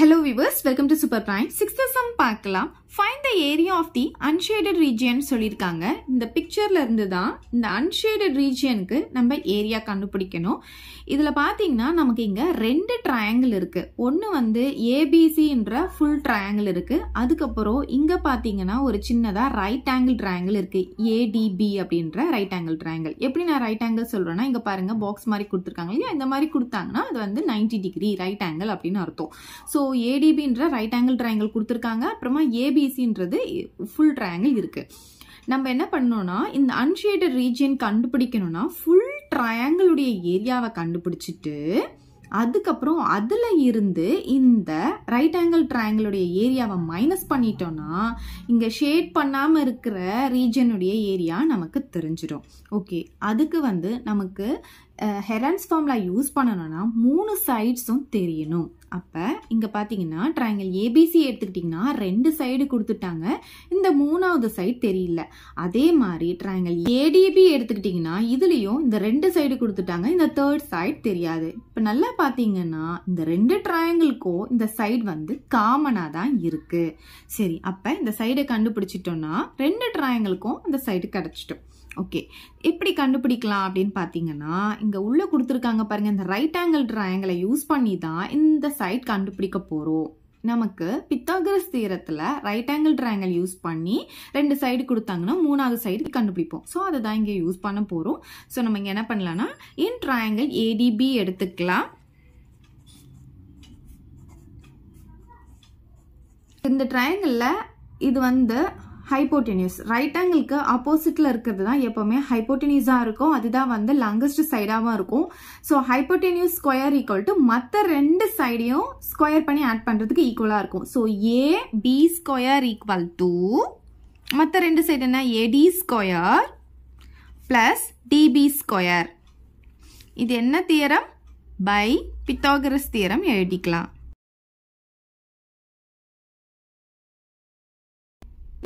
Hello viewers welcome to Super Prime sixth sum பார்க்கலாம் find the area of the unshaded region சொல்லியிருக்காங்க இந்த பிக்சரில் இருந்து தான் இந்த அன்ஷேடட் ரீஜியனுக்கு நம்ம ஏரியா கண்டுபிடிக்கணும் இதில் பார்த்தீங்கன்னா நமக்கு இங்கே ரெண்டு ட்ரையாங்கிள் இருக்குது ஒன்று வந்து ஏபிசின்ற ஃபுல் ட்ரையாங்கிள் இருக்குது அதுக்கப்புறம் இங்கே பார்த்தீங்கன்னா ஒரு சின்னதாக ரைட் ஆங்கிள் ட்ரையாங்கிள் இருக்குது ஏடிபி அப்படின்ற ரைட் ஆங்கிள் ட்ரையாங்கிள் எப்படி நான் ரைட் ஆங்கிள் சொல்கிறேன்னா இங்கே பாருங்கள் பாக்ஸ் மாதிரி கொடுத்துருக்காங்க இல்லையா இந்த மாதிரி கொடுத்தாங்கன்னா அது வந்து நைன்டி டிகிரி ரைட் ஆங்கிள் அப்படின்னு அர்த்தம் ஸோ ஏடிபின்ற ரைட் ஆங்கிள் ட்ரையாங்கிள் கொடுத்துருக்காங்க அப்புறமா ஏபிசின்றது ஃபுல் ட்ரையாங்கிள் இருக்குது நம்ம என்ன பண்ணோம்னா இந்த அன்ஷேடட் ரீஜியன் கண்டுபிடிக்கணும்னா ஃபுல் ட்ரையாங்கிளுடைய ஏரியாவை கண்டுபிடிச்சிட்டு அதுக்கப்புறம் அதில் இருந்து இந்த ரைட் ஆங்கிள் ட்ரையாங்கிளுடைய ஏரியாவை மைனஸ் பண்ணிட்டோம்னா இங்கே ஷேட் பண்ணாமல் இருக்கிற ரீஜனுடைய ஏரியா நமக்கு தெரிஞ்சிடும் ஓகே அதுக்கு வந்து நமக்கு ஹெரன்ஸ் ஃபார்மில் யூஸ் பண்ணணும்னா மூணு சைட்ஸும் தெரியணும் அப்போ இங்கே பார்த்தீங்கன்னா ட்ரையாங்கிள் ஏபிசி எடுத்துக்கிட்டிங்கன்னா ரெண்டு சைடு கொடுத்துட்டாங்க இந்த மூணாவது சைடு தெரியல அதே மாதிரி ட்ரையாங்கிள் ஏடிபி எடுத்துக்கிட்டிங்கன்னா இதுலேயும் இந்த ரெண்டு சைடு கொடுத்துட்டாங்க இந்த தேர்ட் சைடு தெரியாது இப்போ நல்லா பார்த்தீங்கன்னா இந்த ரெண்டு ட்ரையாங்கிள்க்கும் இந்த சைடு வந்து காமனாக தான் இருக்குது சரி அப்போ இந்த சைடை கண்டுபிடிச்சிட்டோம்னா ரெண்டு ட்ரையாங்கிளுக்கும் இந்த சைடு கிடச்சிட்டோம் ஓகே எப்படி கண்டுபிடிக்கலாம் அப்படின்னு பார்த்தீங்கன்னா இங்கே உள்ளே கொடுத்துருக்காங்க பாருங்கள் இந்த ரைட் ஆங்கிள் ட்ராயங்களை யூஸ் பண்ணி தான் இந்த சைட் கண்டுபிடிக்க போகிறோம் நமக்கு பித்தாகரஸ் தீரத்தில் ரைட் ஆங்கிள் ட்ரையாங்கிள் யூஸ் பண்ணி ரெண்டு சைடு கொடுத்தாங்கன்னா மூணாவது சைடு கண்டுபிடிப்போம் ஸோ அதை தான் இங்கே யூஸ் பண்ண போகிறோம் ஸோ நம்ம இங்கே என்ன பண்ணலாம்னா இன் ட்ரையாங்கிள் ஏடிபி எடுத்துக்கலாம் இந்த ட்ரையாங்கிளில் இது வந்து ஹைப்போட்டினியூஸ் ரைட் ஆங்கிளுக்கு ஆப்போசிட்டில் இருக்கிறது தான் எப்போவுமே ஹைப்போட்டினியூஸாக இருக்கும் அதுதான் வந்து லாங்கஸ்ட் சைடாகவும் இருக்கும் so hypotenuse square equal to மற்ற ரெண்டு சைடையும் ஸ்கொயர் பண்ணி ஆட் பண்ணுறதுக்கு ஈக்குவலாக இருக்கும் so A B square equal to மற்ற ரெண்டு சைடு என்ன AD square plus DB square இது என்ன தியரம் பை பித்தோகரஸ் தியரம் எழுதிக்கலாம்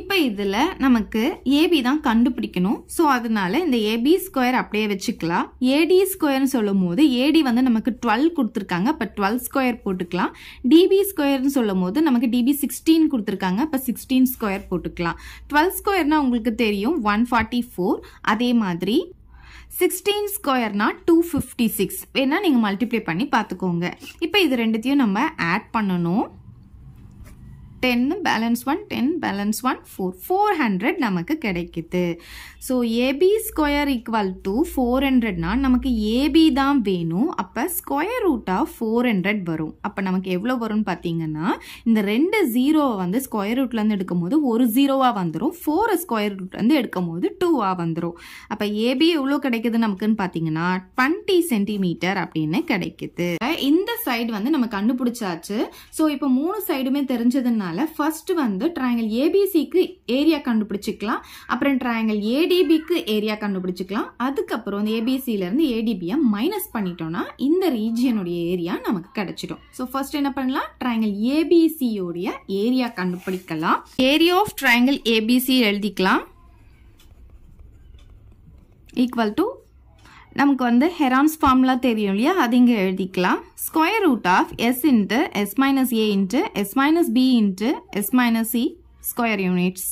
இப்போ இதில் நமக்கு ஏபி தான் கண்டுபிடிக்கணும் ஸோ அதனால இந்த ஏபி ஸ்கொயர் அப்படியே வச்சுக்கலாம் ஏடி ஸ்கொயர்னு சொல்லும் போது ஏடி வந்து நமக்கு டுவெல் கொடுத்துருக்காங்க இப்போ டுவெல் ஸ்கொயர் போட்டுக்கலாம் டிபி ஸ்கொயர்னு சொல்லும் போது நமக்கு டிபி சிக்ஸ்டீன் கொடுத்துருக்காங்க இப்போ சிக்ஸ்டீன் ஸ்கொயர் போட்டுக்கலாம் டுவெல் ஸ்கொயர்னால் உங்களுக்கு தெரியும் ஒன் ஃபார்ட்டி ஃபோர் அதே மாதிரி சிக்ஸ்டீன் ஸ்கொயர்னா டூ ஃபிஃப்டி சிக்ஸ் வேணால் நீங்கள் மல்டிப்ளை பண்ணி பார்த்துக்கோங்க இப்போ இது ரெண்டுத்தையும் நம்ம ஆட் பண்ணணும் டென்னு balance one ten balance one four four hundred நமக்கு கிடைக்குது so AB square equal to four ஹண்ட்ரட்னா நமக்கு ஏபி தான் வேணும் அப்போ ஸ்கொயர் ரூட்டாக ஃபோர் ஹண்ட்ரட் வரும் அப்போ நமக்கு எவ்வளோ வரும்னு பார்த்தீங்கன்னா இந்த ரெண்டு ஜீரோவை வந்து ஸ்கொயர் ரூட்லேருந்து எடுக்கும்போது ஒரு ஜீரோவாக வந்துடும் ஃபோர் ஸ்கொயர் ரூட்லேருந்து எடுக்கும்போது டூவாக வந்துடும் அப்போ ஏபி எவ்வளோ கிடைக்குது நமக்குன்னு பார்த்தீங்கன்னா டுவெண்ட்டி சென்டிமீட்டர் அப்படின்னு கிடைக்குது இந்த சைடு வந்து நம்ம கண்டுபிடிச்சாச்சு ஸோ இப்போ மூணு சைடுமே தெரிஞ்சதுனால அதனால ஃபர்ஸ்ட் வந்து ட்ரையாங்கல் ஏபிசிக்கு ஏரியா கண்டுபிடிச்சிக்கலாம் அப்புறம் ட்ரையாங்கல் ஏடிபிக்கு ஏரியா கண்டுபிடிச்சிக்கலாம் அதுக்கப்புறம் வந்து ஏபிசியிலேருந்து ஏடிபியை மைனஸ் பண்ணிட்டோம்னா இந்த ரீஜியனுடைய ஏரியா நமக்கு கிடைச்சிடும் ஸோ ஃபர்ஸ்ட் என்ன பண்ணலாம் ட்ரையாங்கல் ஏபிசியோடைய ஏரியா கண்டுபிடிக்கலாம் ஏரியா ஆஃப் ட்ரையாங்கல் ஏபிசி எழுதிக்கலாம் ஈக்குவல் டு நமக்கு வந்து ஹெரான்ஸ் ஃபார்முலா தெரியும் இல்லையா அது இங்கே எழுதிக்கலாம் square root of S into S minus A into S minus B into S minus C square units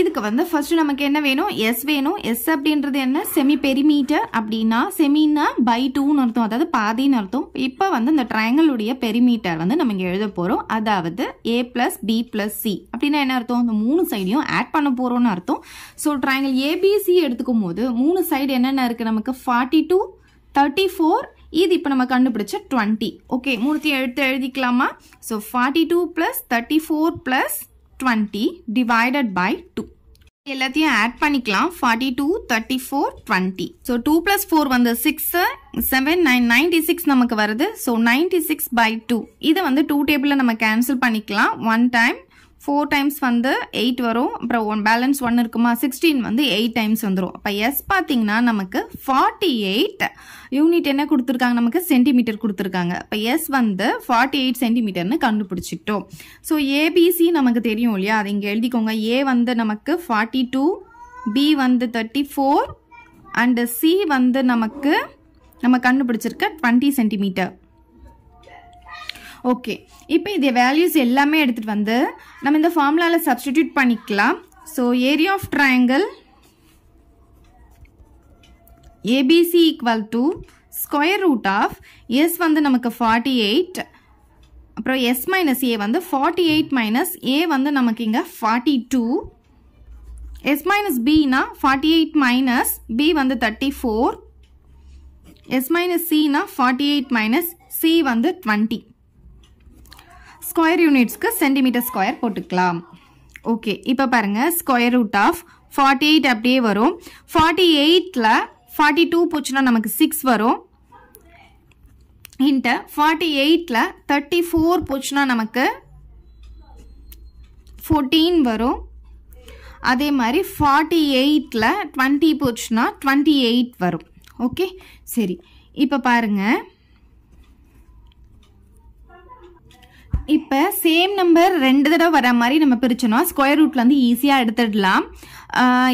இதுக்கு வந்து ஃபர்ஸ்ட் நமக்கு என்ன வேணும் எஸ் வேணும் எஸ் அப்படின்றது என்ன செமி பெரிமீட்டர் அப்படின்னா செமின்னா பை டூன்னு அர்த்தம் அதாவது பாதின்னு அர்த்தம் இப்போ வந்து இந்த ட்ரையாங்கிளுடைய பெரிமீட்டர் வந்து நம்ம இங்கே எழுத போகிறோம் அதாவது A plus B plus C அப்படின்னா என்ன அர்த்தம் அந்த மூணு சைடையும் ஆட் பண்ண போகிறோம்னு அர்த்தம் ஸோ ட்ரையாங்கிள் ஏபிசி எடுத்துக்கும் போது மூணு சைடு என்னென்ன இருக்குது நமக்கு ஃபார்ட்டி டூ தேர்ட்டி ஃபோர் இது இப்போ நம்ம கண்டுபிடிச்ச டுவெண்ட்டி ஓகே மூணுத்தையும் எடுத்து எழுதிக்கலாமா so forty two plus thirty four plus 20 divided by two எல்லாத்தையும் ஆட் பண்ணிக்கலாம் 42, two thirty four 2 so two four வந்து 6 செவன் நைன் 96 சிக்ஸ் நமக்கு வருது ஸோ 96 சிக்ஸ் பை டூ இதை வந்து டூ டேபிளில் நம்ம கேன்சல் பண்ணிக்கலாம் ஒன் டைம் ஃபோர் டைம்ஸ் வந்து எயிட் வரும் அப்புறம் ஒன் பேலன்ஸ் ஒன் இருக்குமா சிக்ஸ்டீன் வந்து எயிட் டைம்ஸ் வந்துடும் அப்போ எஸ் பார்த்தீங்கன்னா நமக்கு ஃபார்ட்டி எயிட் யூனிட் என்ன கொடுத்துருக்காங்க நமக்கு சென்டிமீட்டர் கொடுத்துருக்காங்க இப்போ எஸ் வந்து ஃபார்ட்டி எயிட் சென்டிமீட்டர்னு கண்டுபிடிச்சிட்டோம் ஸோ ஏபிசி நமக்கு தெரியும் இல்லையா அது இங்கே எழுதிக்கோங்க ஏ வந்து நமக்கு ஃபார்ட்டி டூ பி வந்து தேர்ட்டி ஃபோர் அண்டு சி வந்து நமக்கு நம்ம கண்டுபிடிச்சிருக்க டுவெண்ட்டி சென்டிமீட்டர் ஓகே இப்போ இது வேல்யூஸ் எல்லாமே எடுத்துகிட்டு வந்து நம்ம இந்த ஃபார்முலாவில் சப்ஸ்டிடியூட் பண்ணிக்கலாம் so area of triangle ABC equal to square root of S வந்து நமக்கு ஃபார்ட்டி எயிட் அப்புறம் எஸ் மைனஸ் ஏ வந்து ஃபார்ட்டி எயிட் மைனஸ் ஏ வந்து நமக்கு இங்கே ஃபார்ட்டி டூ எஸ் மைனஸ் பினா ஃபார்ட்டி எயிட் மைனஸ் பி வந்து தேர்ட்டி ஃபோர் எஸ் மைனஸ் சினா ஃபார்ட்டி எயிட் மைனஸ் சி வந்து டுவெண்ட்டி ஸ்கொயர் யூனிட்ஸ்க்கு சென்டிமீட்டர் ஸ்கொயர் போட்டுக்கலாம் ஓகே இப்போ பாருங்கள் square root of forty eight அப்படியே வரும் ஃபார்ட்டி எயிட்டில் ஃபார்ட்டி டூ போச்சுன்னா நமக்கு சிக்ஸ் வரும் இன்ட்டு ஃபார்ட்டி எயிட்டில் தேர்ட்டி ஃபோர் போச்சுன்னா நமக்கு ஃபோர்டீன் வரும் அதே மாதிரி ஃபார்ட்டி எயிட்டில் டுவெண்ட்டி போச்சுன்னா டுவெண்ட்டி எயிட் வரும் ஓகே சரி இப்போ பாருங்கள் இப்போ சேம் நம்பர் ரெண்டு தடவை வர மாதிரி நம்ம பிரிச்சோன்னா ஸ்கொயர் ரூட்லேருந்து ஈஸியாக எடுத்துடலாம்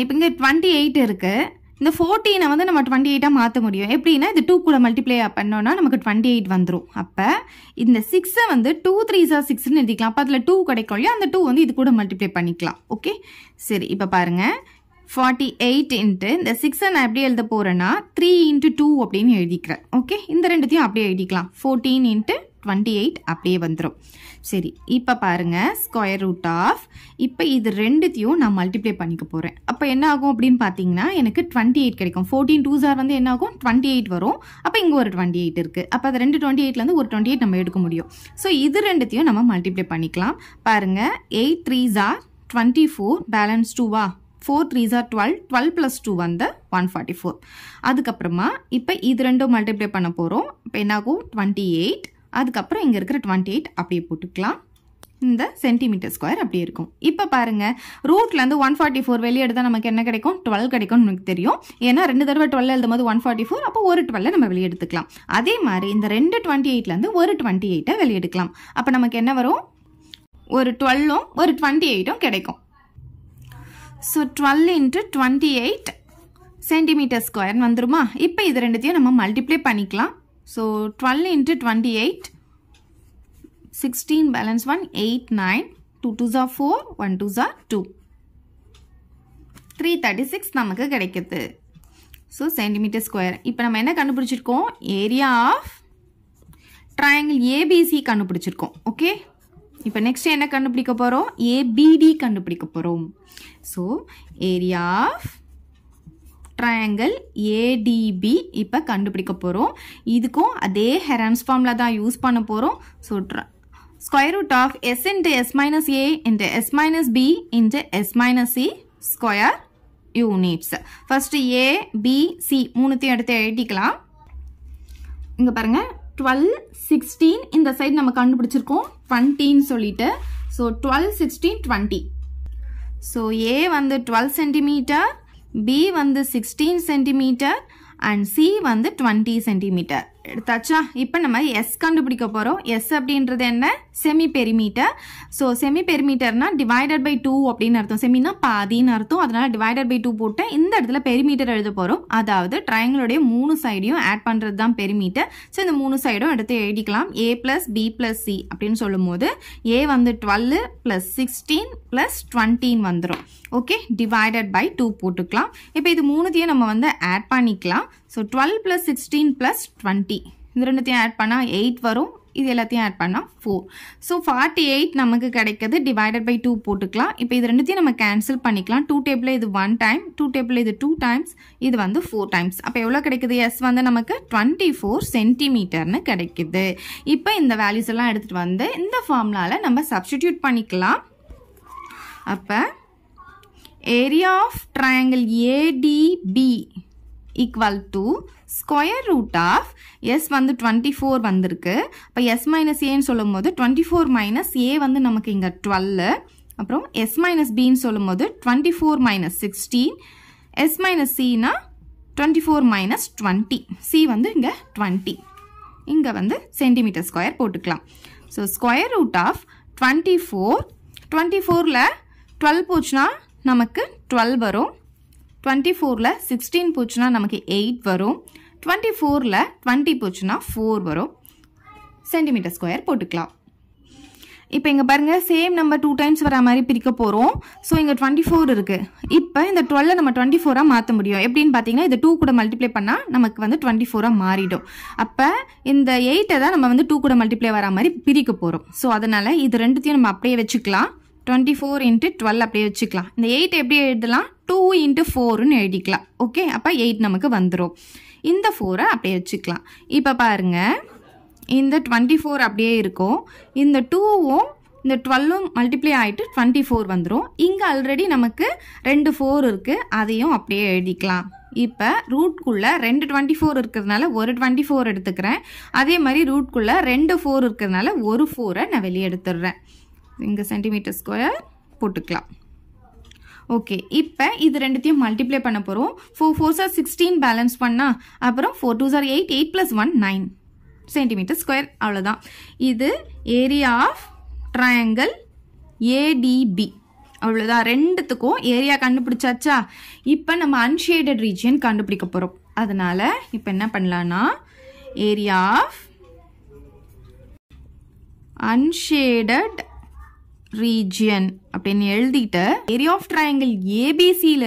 இப்போ இங்கே டுவெண்ட்டி எயிட் இருக்குது இந்த ஃபோர்டீனை வந்து நம்ம டுவெண்ட்டி எயிட்டாக மாற்ற முடியும் எப்படின்னா இது டூ கூட மல்டிப்ளை பண்ணோன்னா நமக்கு டுவெண்ட்டி எயிட் வந்துடும் அப்போ இந்த சிக்ஸை வந்து டூ த்ரீ சார் சிக்ஸ்னு எழுதிக்கலாம் அப்போ அதில் டூ கிடைக்கும் இல்லையா அந்த டூ வந்து இது கூட மல்டிப்ளை பண்ணிக்கலாம் ஓகே சரி இப்போ பாருங்கள் ஃபார்ட்டி எயிட் இன்ட்டு இந்த சிக்ஸை நான் எப்படி எழுத போகிறேன்னா த்ரீ இன்ட்டு டூ அப்படின்னு எழுதிக்கிறேன் ஓகே இந்த ரெண்டுத்தையும் அப்படியே எழுதிக்கலாம் ஃபோர்டீன் இன்ட்டு டுவெண்ட்டி எயிட் அப்படியே வந்துடும் சரி இப்போ பாருங்கள் ஸ்கொயர் ரூட் ஆஃப் இப்போ இது ரெண்டுத்தையும் நான் மல்டிப்ளை பண்ணிக்க போகிறேன் அப்போ என்ன ஆகும் அப்படின்னு பார்த்தீங்கன்னா எனக்கு டுவெண்ட்டி எயிட் கிடைக்கும் ஃபோர்டீன் டூ சார் வந்து என்ன ஆகும் டுவெண்ட்டி எயிட் வரும் அப்போ இங்கே ஒரு டுவெண்ட்டி எயிட் இருக்குது அப்போ அது ரெண்டு டுவெண்ட்டி எயிட்லேருந்து ஒரு டுவெண்ட்டி எயிட் நம்ம எடுக்க முடியும் ஸோ இது ரெண்டுத்தையும் நம்ம மல்டிப்ளை பண்ணிக்கலாம் பாருங்கள் எயிட் த்ரீ சார் டுவெண்ட்டி ஃபோர் பேலன்ஸ் டூவா ஃபோர் த்ரீ சார் டுவெல் டுவெல் ப்ளஸ் டூ வந்து ஒன் ஃபார்ட்டி ஃபோர் அதுக்கப்புறமா இப்போ இது ரெண்டும் மல்டிப்ளை பண்ண போகிறோம் இப்போ என்னாகும் டுவெண்ட்டி எயிட் அதுக்கப்புறம் இங்கே இருக்கிற டுவெண்ட்டி எயிட் அப்படியே போட்டுக்கலாம் இந்த சென்டிமீட்டர் ஸ்கொயர் அப்படி இருக்கும் இப்போ பாருங்கள் ரூட்லேருந்து ஒன் ஃபார்ட்டி ஃபோர் வெளியே எடுத்தால் நமக்கு என்ன கிடைக்கும் டுவெல் கிடைக்கும்னு நமக்கு தெரியும் ஏன்னா ரெண்டு தடவை டுவெல் எழுதும் போது ஒன் ஃபார்ட்டி ஃபோர் அப்போ ஒரு டுவெல்ல நம்ம வெளியே எடுத்துக்கலாம் அதே மாதிரி இந்த ரெண்டு டுவெண்ட்டி எயிட்லேருந்து ஒரு டுவெண்ட்டி எயிட்டை வெளியெடுக்கலாம் அப்போ நமக்கு என்ன வரும் ஒரு டுவெல்லும் ஒரு டுவெண்ட்டி எயிட்டும் கிடைக்கும் so twelve into twenty eight centimetre ஸ்கொயர்னு வந்துருமா இப்போ இது ரெண்டுத்தையும் நம்ம மல்டிப்ளை பண்ணிக்கலாம் So 12 into 28, 16 balance 1, 8, 9, 2 2s are 4, 1 2s are 2. 336 நமக்கு கிடைக்குது ஸோ சென்டிமீட்டர் ஸ்கொயர் இப்போ நம்ம என்ன கண்டுபிடிச்சிருக்கோம் ஏரியா ஆஃப் ட்ரையாங்கிள் ஏபிசி கண்டுபிடிச்சிருக்கோம் ஓகே இப்போ நெக்ஸ்ட் என்ன கண்டுபிடிக்க போகிறோம் ஏபிடி கண்டுபிடிக்க போகிறோம் so area of triangle ADB இப்போ கண்டுபிடிக்க போகிறோம் இதுக்கும் அதே ஹெரான்ஸ் ஃபார்மில் தான் யூஸ் பண்ண போகிறோம் சொல்கிறேன் square root of S into S minus A into S minus B into S minus C square units first A B C மூணுத்தையும் எடுத்து எழுதிக்கலாம் இங்கே பாருங்கள் டுவெல் சிக்ஸ்டீன் இந்த சைடு நம்ம கண்டுபிடிச்சிருக்கோம் டுவெண்ட்டின்னு சொல்லிட்டு so twelve sixteen twenty so A வந்து twelve centimetre B one the 16 centimeter and C one the 20 centimeter. எடுத்தாச்சா இப்போ நம்ம எஸ் கண்டுபிடிக்க போகிறோம் எஸ் அப்படின்றது என்ன செமி பெரிமீட்டர் ஸோ செமி பெரிமீட்டர்னால் டிவைடட் பை டூ அப்படின்னு அர்த்தம் செமினா பாதின்னு அர்த்தம் அதனால் டிவைடட் பை டூ போட்டு இந்த இடத்துல பெரிமீட்டர் எழுத போகிறோம் அதாவது ட்ரையங்களுடைய மூணு சைடையும் ஆட் பண்ணுறது தான் பெரிமீட்டர் ஸோ இந்த மூணு சைடும் எடுத்து எழுதிக்கலாம் A plus B plus C அப்படின்னு சொல்லும்போது ஏ வந்து டுவெல் ப்ளஸ் சிக்ஸ்டீன் ப்ளஸ் டுவெண்ட்டின்னு வந்துடும் ஓகே டிவைடட் பை டூ போட்டுக்கலாம் இப்போ இது மூணுத்தையும் நம்ம வந்து ஆட் பண்ணிக்கலாம் so twelve plus sixteen plus twenty இது ரெண்டுத்தையும் ஆட் பண்ணால் எயிட் வரும் இது எல்லாத்தையும் ஆட் பண்ணால் ஃபோர் ஸோ ஃபார்ட்டி எயிட் நமக்கு கிடைக்கிது டிவைடட் பை டூ போட்டுக்கலாம் இப்போ இது ரெண்டுத்தையும் நம்ம கேன்சல் பண்ணிக்கலாம் டூ டேபிள் இது ஒன் டைம் டூ டேபிள் இது டூ டைம்ஸ் இது வந்து ஃபோர் டைம்ஸ் அப்போ எவ்வளோ கிடைக்குது எஸ் வந்து நமக்கு டுவெண்ட்டி ஃபோர் சென்டிமீட்டர்னு கிடைக்குது இப்போ இந்த வேல்யூஸ் எல்லாம் எடுத்துகிட்டு வந்து இந்த ஃபார்ம்லாவில் நம்ம சப்ஸ்டிடியூட் பண்ணிக்கலாம் அப்போ area of triangle ADB equal to square root of S வந்து 24 வந்திருக்கு அப்பா S minus a சொல்லும் போது 24 minus A வந்து நமக்கு இங்க 12 அப்புறம் S minus b சொல்லும் போது 24 minus 16 S minus c நா 24 minus 20 C வந்து இங்க 20 இங்க வந்து centimeter square போட்டுக்கலாம் so square root of 24 24ல 12 ஃபோரில் டுவெல் நமக்கு 12 வரும் டுவெண்ட்டி ஃபோரில் சிக்ஸ்டீன் போச்சுன்னா நமக்கு எயிட் வரும் டுவெண்ட்டி ஃபோரில் டுவெண்ட்டி போச்சுன்னா ஃபோர் வரும் சென்டிமீட்டர் ஸ்கொயர் போட்டுக்கலாம் இப்போ இங்கே பாருங்கள் சேம் நம்பர் டூ டைம்ஸ் வர மாதிரி பிரிக்க போகிறோம் ஸோ இங்கே டுவெண்ட்டி ஃபோர் இருக்குது இப்போ இந்த டுவெல்லை நம்ம டுவெண்ட்டி ஃபோராக மாற்ற முடியும் எப்படின்னு பார்த்தீங்கன்னா இது டூ கூட மல்டிப்ளை பண்ணால் நமக்கு வந்து டுவெண்ட்டி ஃபோராக மாறிடும் அப்போ இந்த எயிட்டை தான் நம்ம வந்து டூ கூட மல்டிப்ளை வர மாதிரி பிரிக்க போகிறோம் ஸோ அதனால் இது ரெண்டுத்தையும் நம்ம அப்படியே வச்சுக்கலாம் டுவெண்ட்டி ஃபோர் இன்ட்டு டுவெல் அப்படியே வச்சுக்கலாம் இந்த எயிட் எப்படி எழுதலாம் டூ இன்ட்டு ஃபோர்னு எழுதிக்கலாம் ஓகே அப்போ எயிட் நமக்கு வந்துடும் இந்த ஃபோரை அப்படியே வச்சுக்கலாம் இப்போ பாருங்கள் இந்த டுவெண்ட்டி ஃபோர் அப்படியே இருக்கும் இந்த டூவும் இந்த டுவெல்லும் மல்டிப்ளை ஆகிட்டு டுவெண்ட்டி ஃபோர் வந்துடும் இங்கே ஆல்ரெடி நமக்கு ரெண்டு ஃபோர் இருக்குது அதையும் அப்படியே எழுதிக்கலாம் இப்போ ரூட்குள்ளே ரெண்டு டுவெண்ட்டி ஃபோர் இருக்கிறதுனால ஒரு டுவெண்ட்டி ஃபோர் எடுத்துக்கிறேன் அதே மாதிரி ரூட்குள்ளே ரெண்டு ஃபோர் இருக்கிறதுனால ஒரு ஃபோரை நான் வெளியே எடுத்துடுறேன் இங்கே சென்டிமீட்டர் ஸ்கொயர் போட்டுக்கலாம் ஓகே இப்போ இது ரெண்டுத்தையும் மல்டிப்ளை பண்ண போகிறோம் ஃபோர் ஃபோர் சார் சிக்ஸ்டீன் பேலன்ஸ் பண்ணால் அப்புறம் ஃபோர் டூ சார் eight eight plus one nine centimetre square அவ்வளோதான் இது ஏரியா ஆஃப் ட்ரையாங்கிள் ஏடிபி அவ்வளோதான் ரெண்டுத்துக்கும் ஏரியா கண்டுபிடிச்சாச்சா இப்போ நம்ம அன்ஷேடட் ரீஜியன் கண்டுபிடிக்க போகிறோம் அதனால் இப்போ என்ன பண்ணலான்னா ஏரியா ஆஃப் அன்ஷேடட் ரீஜியன் அப்படின்னு எழுதிட்டு ஏரியா ஆஃப் ட்ரையாங்கிள்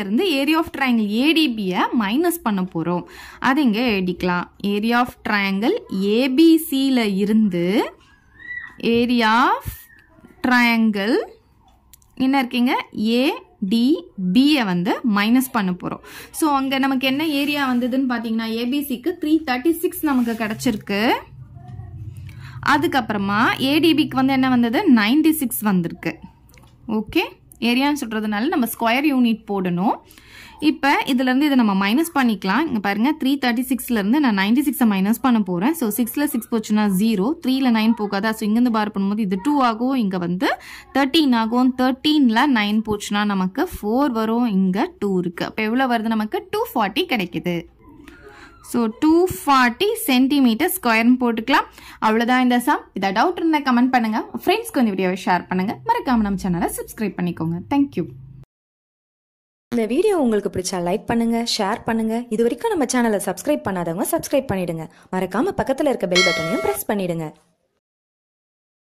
இருந்து ஏரியா ஆஃப் ட்ரையாங்கிள் ஏடிபியை மைனஸ் பண்ண போகிறோம் அதை இங்கே எழுதிக்கலாம் ஏரியா ஆஃப் ட்ரையாங்கிள் ஏபிசியில் இருந்து ஏரியா ஆஃப் ட்ரையாங்கிள் என்ன இருக்கீங்க ஏ டிபியை வந்து மைனஸ் பண்ண போகிறோம் ஸோ அங்கே நமக்கு என்ன ஏரியா வந்ததுன்னு பார்த்தீங்கன்னா ஏபிசிக்கு த்ரீ தேர்ட்டி சிக்ஸ் நமக்கு கிடச்சிருக்கு அதுக்கப்புறமா ஏடிபிக்கு வந்து என்ன வந்தது நைன்டி சிக்ஸ் வந்திருக்கு ஓகே ஏரியான்னு சொல்கிறதுனால நம்ம ஸ்கொயர் யூனிட் போடணும் இப்போ இதுலேருந்து இதை நம்ம மைனஸ் பண்ணிக்கலாம் இங்கே பாருங்கள் த்ரீ தேர்ட்டி சிக்ஸ்லேருந்து நான் நைன்டி சிக்ஸை மைனஸ் பண்ண போகிறேன் ஸோ சிக்ஸில் சிக்ஸ் போச்சுன்னா ஜீரோ த்ரீல நைன் போகாதா ஸோ இங்கேருந்து பார் பண்ணும்போது இது டூ ஆகும் இங்கே வந்து தேர்ட்டீன் ஆகும் தேர்ட்டீனில் நைன் போச்சுன்னா நமக்கு ஃபோர் வரும் இங்கே டூ இருக்குது அப்போ எவ்வளோ வருது நமக்கு டூ ஃபார்ட்டி கிடைக்குது ஸோ டூ ஃபார்ட்டி சென்டிமீட்டர் ஸ்கொயர்னு போட்டுக்கலாம் அவ்வளோதான் இந்த சம் இதை டவுட் இருந்தால் கமெண்ட் பண்ணுங்கள் ஃப்ரெண்ட்ஸ்க்கு இந்த வீடியோவை ஷேர் பண்ணுங்கள் மறக்காமல் நம்ம சேனலை சப்ஸ்கிரைப் பண்ணிக்கோங்க தேங்க்யூ இந்த வீடியோ உங்களுக்கு பிடிச்சா லைக் பண்ணுங்க ஷேர் பண்ணுங்க இது வரைக்கும் நம்ம சேனலை சப்ஸ்கிரைப் பண்ணாதவங்க சப்ஸ்கிரைப் பண்ணிடுங்க மறக்காம பக்கத்தில் இருக்க பெல் பட்டனையும் ப்ரெஸ் பண்ணிடுங்க